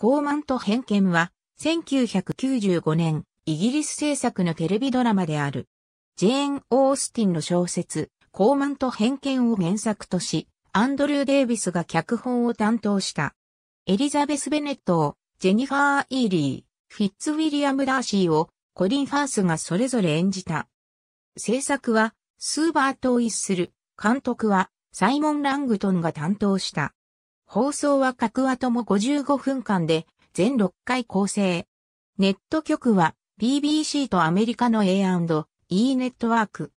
高慢と偏見は、1995年、イギリス制作のテレビドラマである。ジェーン・オースティンの小説、高慢と偏見を原作とし、アンドリュー・デイビスが脚本を担当した。エリザベス・ベネットを、ジェニファー・イーリー、フィッツ・ウィリアム・ダーシーを、コリン・ファースがそれぞれ演じた。制作は、スーバートを一する、監督は、サイモン・ラングトンが担当した。放送は各話とも55分間で、全6回構成。ネット局は BBC とアメリカの A&E ネットワーク。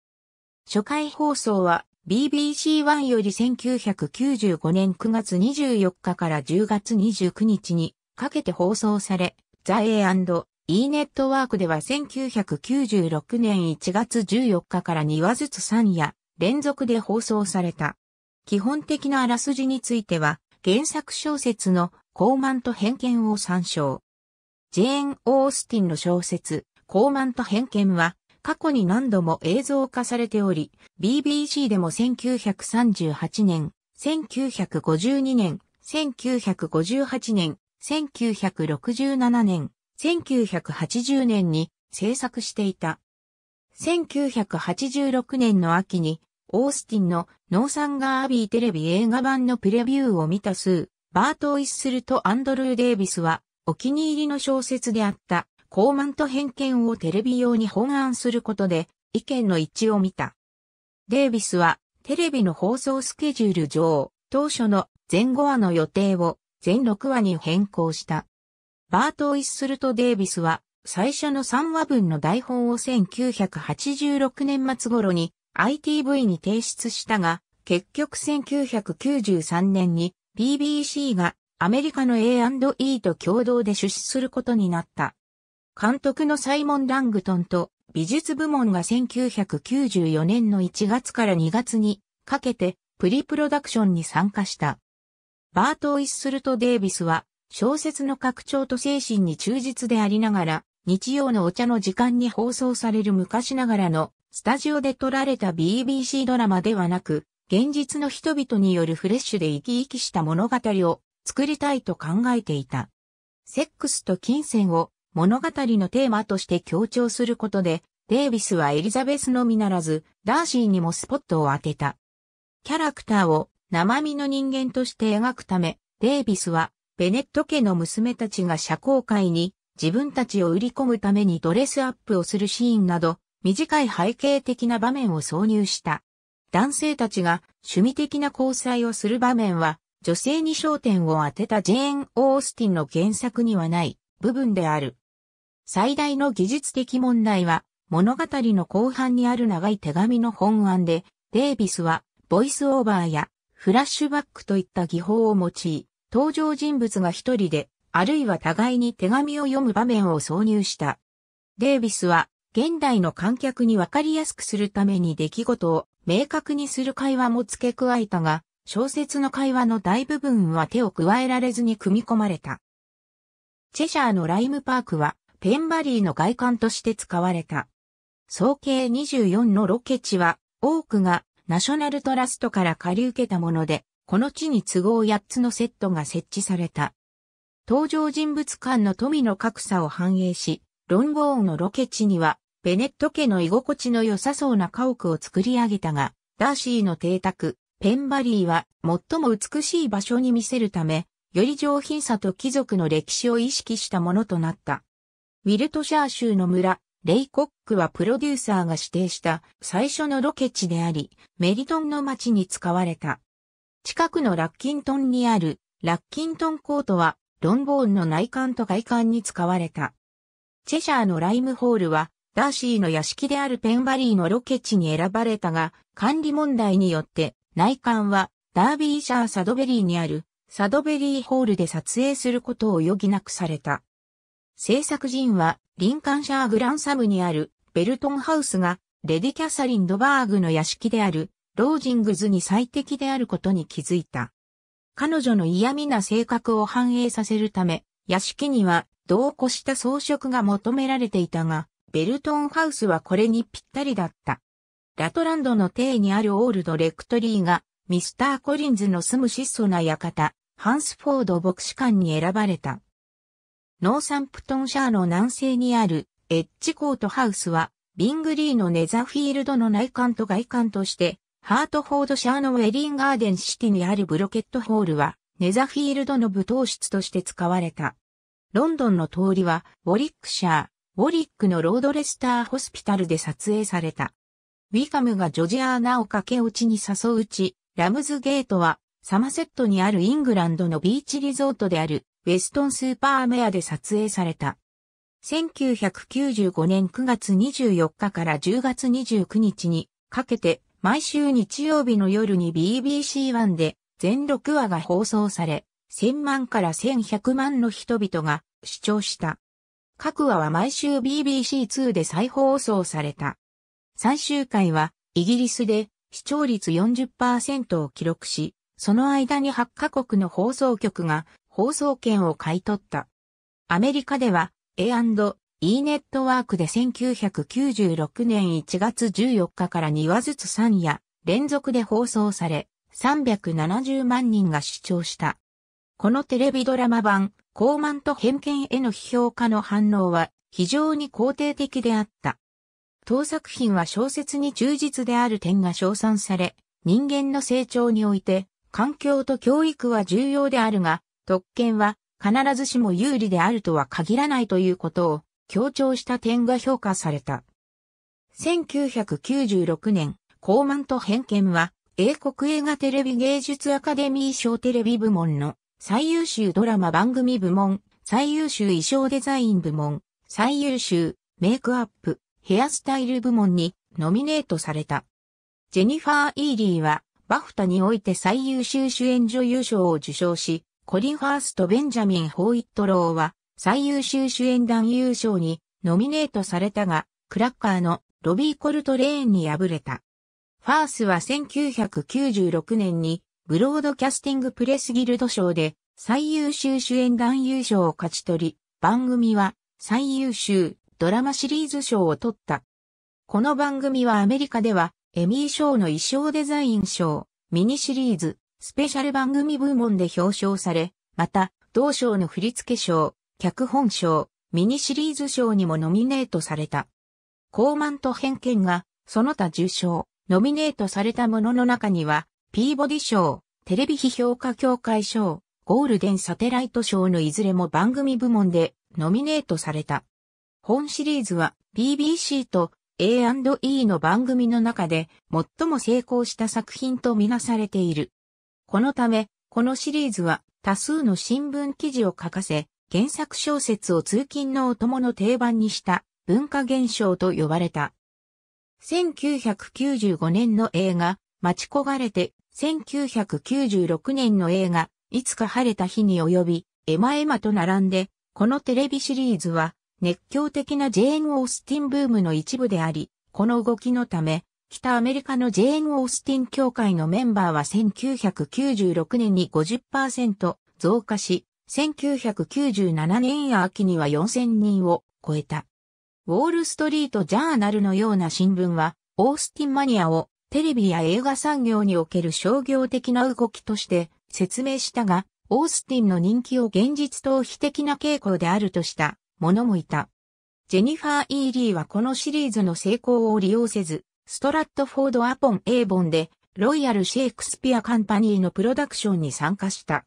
初回放送は BBC1 より1995年9月24日から10月29日にかけて放送され、ザ・ A&E ネットワークでは1996年1月14日から2話ずつ3夜連続で放送された。基本的なあらすじについては原作小説の高慢と偏見を参照。ジェーン・オースティンの小説、高慢と偏見は、過去に何度も映像化されており、BBC でも1938年、1952年、1958年、1967年、1980年に制作していた。1986年の秋にオースティンのノーサンガーアビーテレビ映画版のプレビューを見た数、バート・イッスルとアンドルー・デイビスは、お気に入りの小説であった、高慢と偏見をテレビ用に本案することで、意見の一致を見た。デイビスは、テレビの放送スケジュール上、当初の全5話の予定を全6話に変更した。バート・イッスルとデイビスは、最初の3話分の台本を1986年末頃に ITV に提出したが、結局1993年に BBC がアメリカの A&E と共同で出資することになった。監督のサイモン・ラングトンと美術部門が1994年の1月から2月にかけてプリプロダクションに参加した。バート・イッスルとデイビスは小説の拡張と精神に忠実でありながら日曜のお茶の時間に放送される昔ながらのスタジオで撮られた BBC ドラマではなく、現実の人々によるフレッシュで生き生きした物語を作りたいと考えていた。セックスと金銭を物語のテーマとして強調することで、デイビスはエリザベスのみならず、ダーシーにもスポットを当てた。キャラクターを生身の人間として描くため、デイビスは、ベネット家の娘たちが社交界に自分たちを売り込むためにドレスアップをするシーンなど、短い背景的な場面を挿入した。男性たちが趣味的な交際をする場面は、女性に焦点を当てたジェーン・オースティンの原作にはない部分である。最大の技術的問題は、物語の後半にある長い手紙の本案で、デイビスは、ボイスオーバーや、フラッシュバックといった技法を用い、登場人物が一人で、あるいは互いに手紙を読む場面を挿入した。デイビスは、現代の観客にわかりやすくするために出来事を明確にする会話も付け加えたが、小説の会話の大部分は手を加えられずに組み込まれた。チェシャーのライムパークは、ペンバリーの外観として使われた。総計24のロケ地は、多くがナショナルトラストから借り受けたもので、この地に都合8つのセットが設置された。登場人物間の富の格差を反映し、ロンゴーンのロケ地には、ベネット家の居心地の良さそうな家屋を作り上げたが、ダーシーの邸宅、ペンバリーは最も美しい場所に見せるため、より上品さと貴族の歴史を意識したものとなった。ウィルトシャー州の村、レイコックはプロデューサーが指定した最初のロケ地であり、メリトンの町に使われた。近くのラッキントンにあるラッキントンコートはロンボーンの内観と外観に使われた。チェシャーのライムホールは、ダーシーの屋敷であるペンバリーのロケ地に選ばれたが、管理問題によって、内観は、ダービーシャーサドベリーにある、サドベリーホールで撮影することを余儀なくされた。制作陣は、リンカンシャーグランサムにある、ベルトンハウスが、レディ・キャサリン・ドバーグの屋敷である、ロージングズに最適であることに気づいた。彼女の嫌味な性格を反映させるため、屋敷には度を越した装飾が求められていたが、ベルトンハウスはこれにぴったりだった。ラトランドの邸にあるオールドレクトリーが、ミスター・コリンズの住む質素な館、ハンスフォード牧師館に選ばれた。ノーサンプトンシャーの南西にあるエッジコートハウスは、ビングリーのネザフィールドの内観と外観として、ハートフォードシャーのウェリンガーデンシティにあるブロケットホールは、ネザフィールドの舞踏室として使われた。ロンドンの通りは、ウォリックシャー、ウォリックのロードレスターホスピタルで撮影された。ウィカムがジョジアーナを駆け落ちに誘ううち、ラムズゲートは、サマセットにあるイングランドのビーチリゾートである、ウェストンスーパーメアで撮影された。1995年9月24日から10月29日にかけて、毎週日曜日の夜に BBC1 で全6話が放送され、1000万から1100万の人々が主張した。各話は毎週 BBC2 で再放送された。最終回はイギリスで視聴率40%を記録し、その間に8カ国の放送局が放送権を買い取った。アメリカでは A&E ネットワークで1996年1月14日から2話ずつ3夜連続で放送され、370万人が視聴した。このテレビドラマ版、高慢と偏見への批評家の反応は非常に肯定的であった。当作品は小説に忠実である点が称賛され、人間の成長において、環境と教育は重要であるが、特権は必ずしも有利であるとは限らないということを強調した点が評価された。1996年、高慢と偏見は、英国映画テレビ芸術アカデミー賞テレビ部門の最優秀ドラマ番組部門、最優秀衣装デザイン部門、最優秀メイクアップ、ヘアスタイル部門にノミネートされた。ジェニファー・イーリーは、バフタにおいて最優秀主演女優賞を受賞し、コリン・ファースとベンジャミン・ホイットローは、最優秀主演男優賞にノミネートされたが、クラッカーのロビー・コルトレーンに敗れた。ファースは1996年にブロードキャスティングプレスギルド賞で最優秀主演男優賞を勝ち取り、番組は最優秀ドラマシリーズ賞を取った。この番組はアメリカではエミー賞の衣装デザイン賞、ミニシリーズ、スペシャル番組部門で表彰され、また、同賞の振付賞、脚本賞、ミニシリーズ賞にもノミネートされた。高慢と偏見が、その他受賞、ノミネートされたものの中には、ピーボディ賞、テレビ批評家協会賞、ゴールデンサテライト賞のいずれも番組部門でノミネートされた。本シリーズは BBC と A&E の番組の中で最も成功した作品とみなされている。このため、このシリーズは多数の新聞記事を書かせ、原作小説を通勤のお供の定番にした文化現象と呼ばれた。1995年の映画、待ち焦がれて1996年の映画、いつか晴れた日に及び、エマエマと並んで、このテレビシリーズは、熱狂的なジェーン・オースティンブームの一部であり、この動きのため、北アメリカのジェーン・オースティン協会のメンバーは1996年に50%増加し、1997年秋には4000人を超えた。ウォールストリートジャーナルのような新聞は、オースティンマニアをテレビや映画産業における商業的な動きとして説明したが、オースティンの人気を現実逃避的な傾向であるとした者もいた。ジェニファー・イーリーはこのシリーズの成功を利用せず、ストラットフォード・アポン・エーボンで、ロイヤル・シェイクスピア・カンパニーのプロダクションに参加した。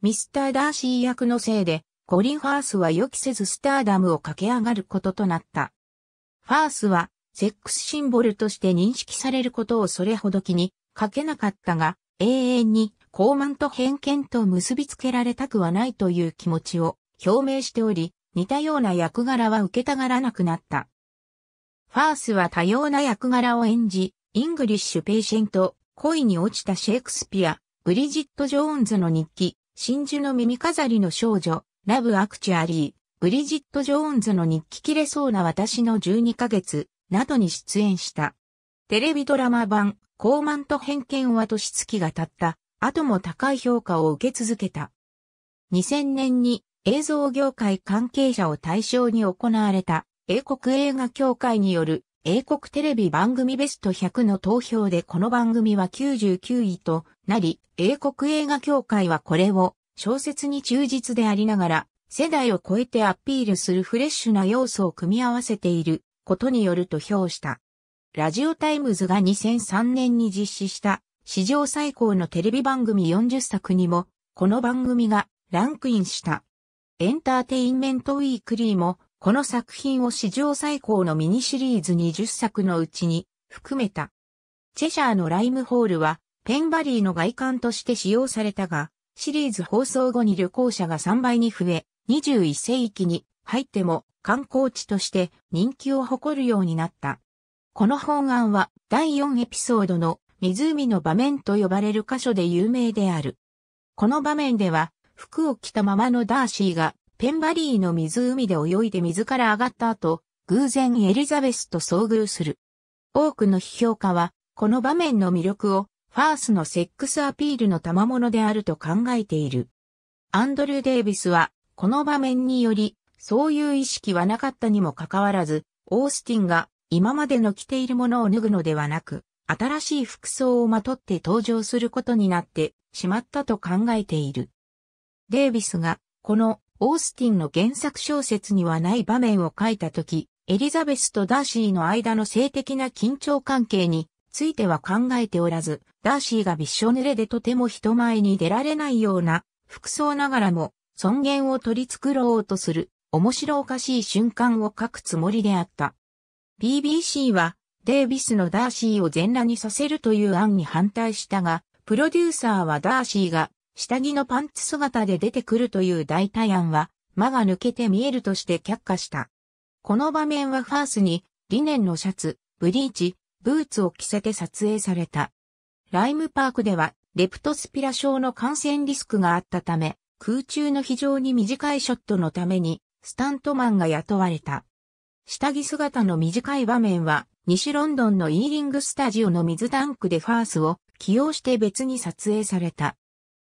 ミスター・ダーシー役のせいで、コリン・ファースは予期せずスターダムを駆け上がることとなった。ファースは、セックスシンボルとして認識されることをそれほど気にかけなかったが、永遠に高慢と偏見と結びつけられたくはないという気持ちを表明しており、似たような役柄は受けたがらなくなった。ファースは多様な役柄を演じ、イングリッシュ・ペイシェント、恋に落ちたシェイクスピア、ブリジット・ジョーンズの日記、真珠の耳飾りの少女、ラブ・アクチュアリー、ブリジット・ジョーンズの日記切れそうな私の12ヶ月、などに出演した。テレビドラマ版、高慢と偏見は年月が経った、後も高い評価を受け続けた。2000年に映像業界関係者を対象に行われた英国映画協会による英国テレビ番組ベスト100の投票でこの番組は99位となり、英国映画協会はこれを小説に忠実でありながら、世代を超えてアピールするフレッシュな要素を組み合わせていることによると評した。ラジオタイムズが2003年に実施した史上最高のテレビ番組40作にも、この番組がランクインした。エンターテインメントウィークリーも、この作品を史上最高のミニシリーズ20作のうちに含めた。チェシャーのライムホールは、ペンバリーの外観として使用されたが、シリーズ放送後に旅行者が3倍に増え、21世紀に入っても観光地として人気を誇るようになった。この本案は第4エピソードの湖の場面と呼ばれる箇所で有名である。この場面では服を着たままのダーシーがペンバリーの湖で泳いで水から上がった後、偶然エリザベスと遭遇する。多くの批評家は、この場面の魅力を、ファースのセックスアピールの賜物であると考えている。アンドルー・デイビスは、この場面により、そういう意識はなかったにもかかわらず、オースティンが今までの着ているものを脱ぐのではなく、新しい服装をまとって登場することになってしまったと考えている。デイビスが、このオースティンの原作小説にはない場面を書いたとき、エリザベスとダーシーの間の性的な緊張関係については考えておらず、ダーシーがびっしょ濡れでとても人前に出られないような服装ながらも尊厳を取り繕おうとする面白おかしい瞬間を書くつもりであった。BBC は、デイビスのダーシーを全裸にさせるという案に反対したが、プロデューサーはダーシーが下着のパンツ姿で出てくるという代替案は、間が抜けて見えるとして却下した。この場面はファースに、リネンのシャツ、ブリーチ、ブーツを着せて撮影された。ライムパークでは、レプトスピラ症の感染リスクがあったため、空中の非常に短いショットのために、スタントマンが雇われた。下着姿の短い場面は、西ロンドンのイーリングスタジオの水タンクでファースを起用して別に撮影された。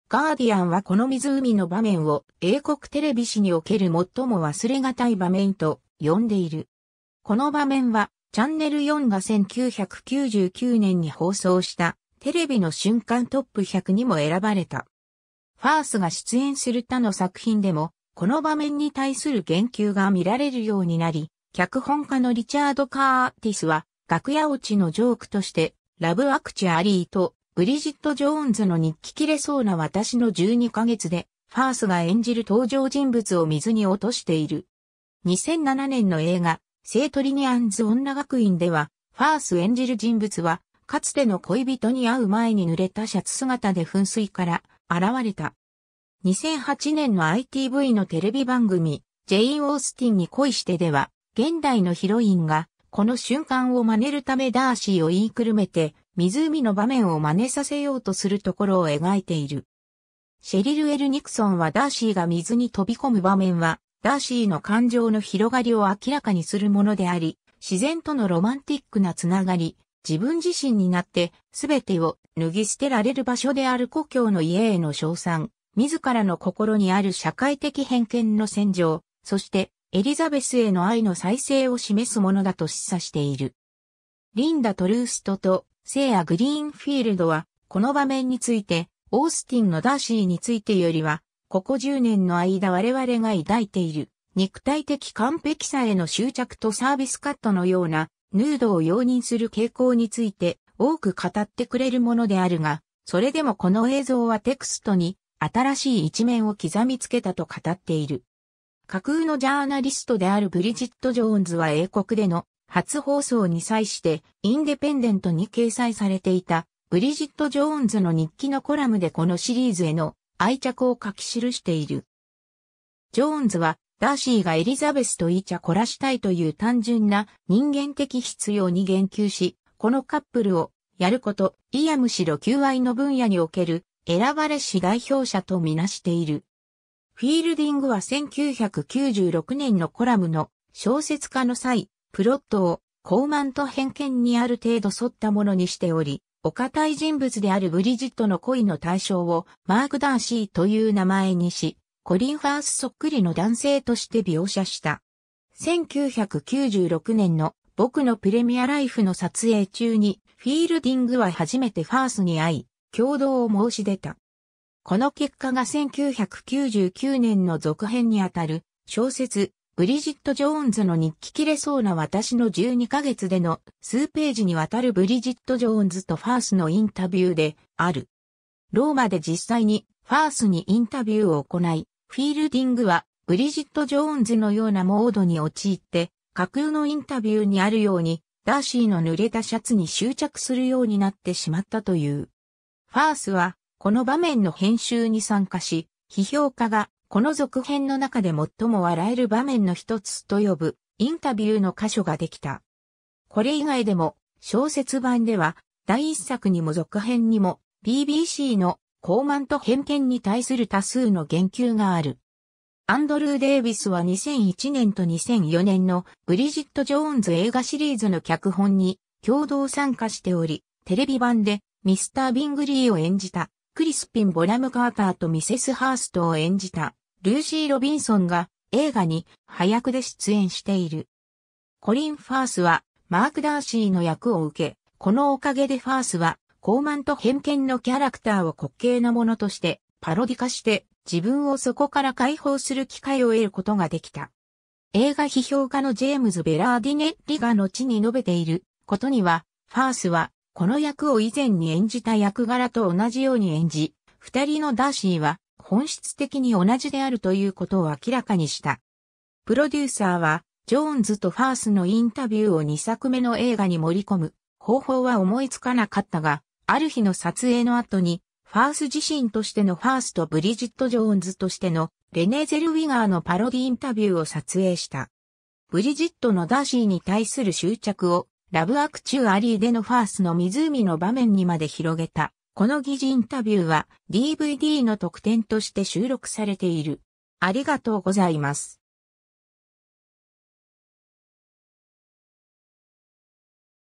ガーディアンはこの湖の場面を英国テレビ史における最も忘れがたい場面と呼んでいる。この場面はチャンネル4が1999年に放送したテレビの瞬間トップ100にも選ばれた。ファースが出演する他の作品でもこの場面に対する言及が見られるようになり、脚本家のリチャード・カーティスは、楽屋落ちのジョークとして、ラブ・アクチュアリーと、ブリジット・ジョーンズの日記切れそうな私の12ヶ月で、ファースが演じる登場人物を水に落としている。2007年の映画、聖トリニアンズ女学院では、ファース演じる人物は、かつての恋人に会う前に濡れたシャツ姿で噴水から現れた。2008年の ITV のテレビ番組、ジェイン・オースティンに恋してでは、現代のヒロインが、この瞬間を真似るためダーシーを言いくるめて、湖の場面を真似させようとするところを描いている。シェリル・エル・ニクソンはダーシーが水に飛び込む場面は、ダーシーの感情の広がりを明らかにするものであり、自然とのロマンティックなつながり、自分自身になって、すべてを脱ぎ捨てられる場所である故郷の家への称賛、自らの心にある社会的偏見の戦場、そしてエリザベスへの愛の再生を示すものだと示唆している。リンダ・トルーストとセ夜ア・グリーンフィールドは、この場面について、オースティンのダーシーについてよりは、ここ10年の間我々が抱いている、肉体的完璧さへの執着とサービスカットのような、ヌードを容認する傾向について多く語ってくれるものであるが、それでもこの映像はテクストに新しい一面を刻みつけたと語っている。架空のジャーナリストであるブリジット・ジョーンズは英国での初放送に際してインデペンデントに掲載されていたブリジット・ジョーンズの日記のコラムでこのシリーズへの愛着を書き記している。ジョーンズはダーシーがエリザベスとイチャ凝らしたいという単純な人間的必要に言及し、このカップルをやること、いやむしろ求愛の分野における選ばれし代表者とみなしている。フィールディングは1996年のコラムの小説家の際、プロットを高慢と偏見にある程度沿ったものにしており、お堅い人物であるブリジットの恋の対象をマーク・ダンシーという名前にし、コリン・ファースそっくりの男性として描写した。1996年の僕のプレミアライフの撮影中にフィールディングは初めてファースに会い、共同を申し出た。この結果が1999年の続編にあたる小説ブリジット・ジョーンズの日記切れそうな私の12ヶ月での数ページにわたるブリジット・ジョーンズとファースのインタビューである。ローマで実際にファースにインタビューを行い、フィールディングはブリジット・ジョーンズのようなモードに陥って、架空のインタビューにあるように、ダーシーの濡れたシャツに執着するようになってしまったという。ファースは、この場面の編集に参加し、批評家が、この続編の中で最も笑える場面の一つと呼ぶ、インタビューの箇所ができた。これ以外でも、小説版では、第一作にも続編にも、BBC の、高慢と偏見に対する多数の言及がある。アンドルー・デイビスは2001年と2004年のブリジット・ジョーンズ映画シリーズの脚本に共同参加しており、テレビ版でミスター・ビングリーを演じた、クリスピン・ボラム・カーターとミセス・ハーストを演じた、ルーシー・ロビンソンが映画に早役で出演している。コリン・ファースは、マーク・ダーシーの役を受け、このおかげでファースは、傲慢と偏見のキャラクターを滑稽なものとして、パロディ化して、自分をそこから解放する機会を得ることができた。映画批評家のジェームズ・ベラーディネッリが後に述べていることには、ファースはこの役を以前に演じた役柄と同じように演じ、二人のダーシーは本質的に同じであるということを明らかにした。プロデューサーは、ジョーンズとファースのインタビューを2作目の映画に盛り込む方法は思いつかなかったが、ある日の撮影の後に、ファース自身としてのファースとブリジット・ジョーンズとしてのレネーゼル・ウィガーのパロディインタビューを撮影した。ブリジットのダーシーに対する執着をラブアクチュアリーでのファースの湖の場面にまで広げた。この疑似インタビューは DVD の特典として収録されている。ありがとうございます。